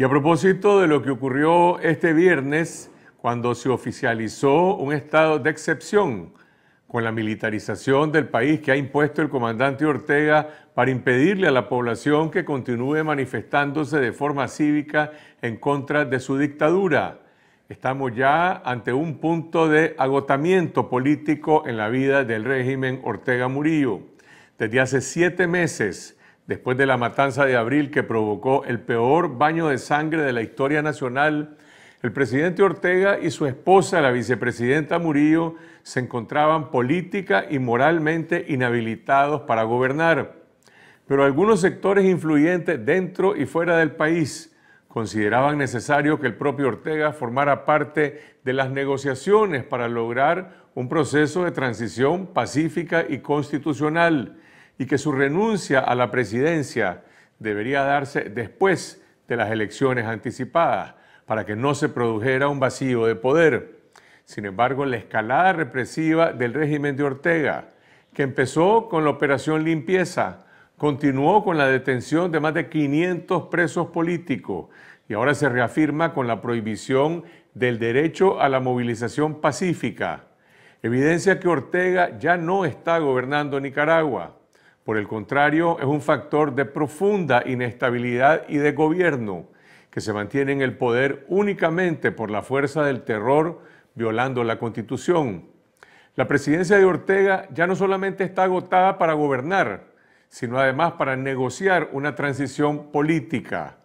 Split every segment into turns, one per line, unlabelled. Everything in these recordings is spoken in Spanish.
Y a propósito de lo que ocurrió este viernes, cuando se oficializó un estado de excepción con la militarización del país que ha impuesto el comandante Ortega para impedirle a la población que continúe manifestándose de forma cívica en contra de su dictadura. Estamos ya ante un punto de agotamiento político en la vida del régimen Ortega Murillo. Desde hace siete meses, después de la matanza de abril que provocó el peor baño de sangre de la historia nacional, el presidente Ortega y su esposa, la vicepresidenta Murillo, se encontraban política y moralmente inhabilitados para gobernar. Pero algunos sectores influyentes dentro y fuera del país consideraban necesario que el propio Ortega formara parte de las negociaciones para lograr un proceso de transición pacífica y constitucional y que su renuncia a la presidencia debería darse después de las elecciones anticipadas, para que no se produjera un vacío de poder. Sin embargo, la escalada represiva del régimen de Ortega, que empezó con la operación limpieza, continuó con la detención de más de 500 presos políticos y ahora se reafirma con la prohibición del derecho a la movilización pacífica. Evidencia que Ortega ya no está gobernando Nicaragua por el contrario, es un factor de profunda inestabilidad y de gobierno que se mantiene en el poder únicamente por la fuerza del terror, violando la Constitución. La presidencia de Ortega ya no solamente está agotada para gobernar, sino además para negociar una transición política.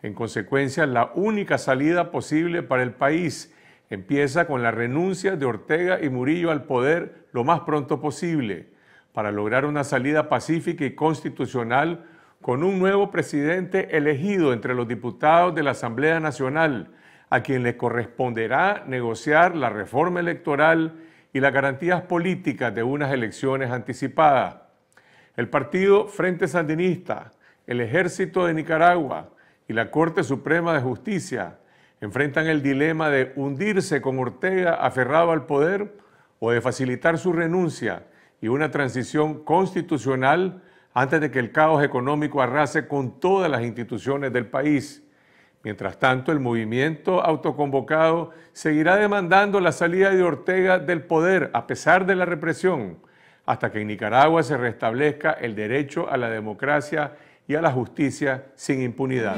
En consecuencia, la única salida posible para el país empieza con la renuncia de Ortega y Murillo al poder lo más pronto posible para lograr una salida pacífica y constitucional con un nuevo presidente elegido entre los diputados de la Asamblea Nacional, a quien le corresponderá negociar la reforma electoral y las garantías políticas de unas elecciones anticipadas. El partido Frente Sandinista, el Ejército de Nicaragua y la Corte Suprema de Justicia enfrentan el dilema de hundirse con Ortega aferrado al poder o de facilitar su renuncia y una transición constitucional antes de que el caos económico arrase con todas las instituciones del país. Mientras tanto, el movimiento autoconvocado seguirá demandando la salida de Ortega del poder a pesar de la represión, hasta que en Nicaragua se restablezca el derecho a la democracia y a la justicia sin impunidad.